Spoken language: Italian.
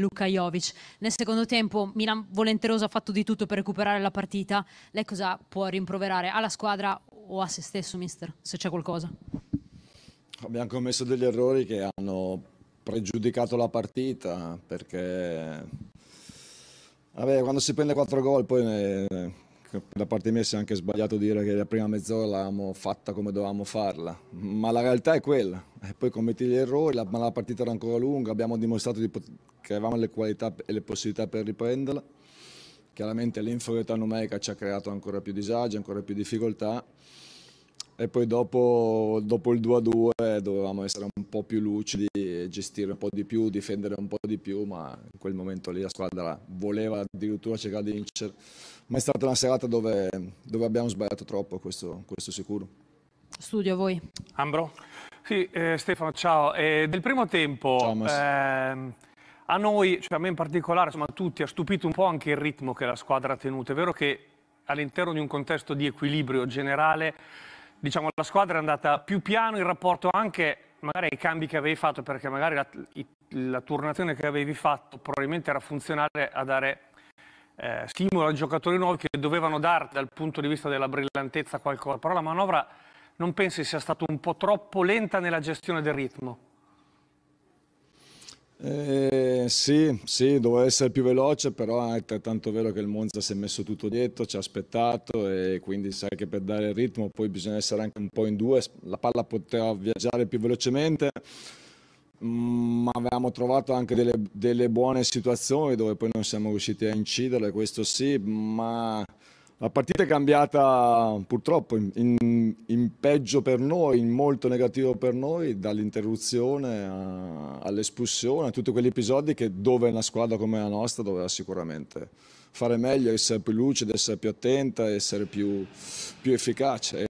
Luka Jovic. Nel secondo tempo Milan volenteroso ha fatto di tutto per recuperare la partita. Lei cosa può rimproverare alla squadra o a se stesso, mister, se c'è qualcosa? Abbiamo commesso degli errori che hanno pregiudicato la partita perché Vabbè, quando si prende quattro gol poi ne da parte mia si è anche sbagliato dire che la prima mezz'ora l'avevamo fatta come dovevamo farla, ma la realtà è quella. E poi commetti gli errori, la, la partita era ancora lunga, abbiamo dimostrato di che avevamo le qualità e le possibilità per riprenderla. Chiaramente l'inferiorità numerica ci ha creato ancora più disagi, ancora più difficoltà e poi dopo, dopo il 2-2 dovevamo essere un po' più lucidi, gestire un po' di più, difendere un po' di più, ma in quel momento lì la squadra voleva addirittura cercare di vincere, ma è stata una serata dove, dove abbiamo sbagliato troppo, questo, questo sicuro. Studio a voi. Ambro? Sì, eh, Stefano, ciao. Eh, del primo tempo... Ciao, ehm, a noi, cioè a me in particolare, insomma a tutti, ha stupito un po' anche il ritmo che la squadra ha tenuto. È vero che all'interno di un contesto di equilibrio generale diciamo, la squadra è andata più piano in rapporto anche magari ai cambi che avevi fatto, perché magari la, la turnazione che avevi fatto probabilmente era funzionale a dare eh, stimolo a giocatori nuovi che dovevano dare dal punto di vista della brillantezza qualcosa, però la manovra non pensi sia stata un po' troppo lenta nella gestione del ritmo? Eh, sì, sì, doveva essere più veloce, però eh, è altrettanto vero che il Monza si è messo tutto dietro, ci ha aspettato e quindi sai che per dare il ritmo poi bisogna essere anche un po' in due, la palla poteva viaggiare più velocemente, mm, ma avevamo trovato anche delle, delle buone situazioni dove poi non siamo riusciti a inciderle, questo sì, ma la partita è cambiata purtroppo in, in, in, peggio per noi, in molto negativo per noi, dall'interruzione all'espulsione, a tutti quegli episodi che dove una squadra come la nostra doveva sicuramente fare meglio, essere più lucida, essere più attenta, essere più, più efficace.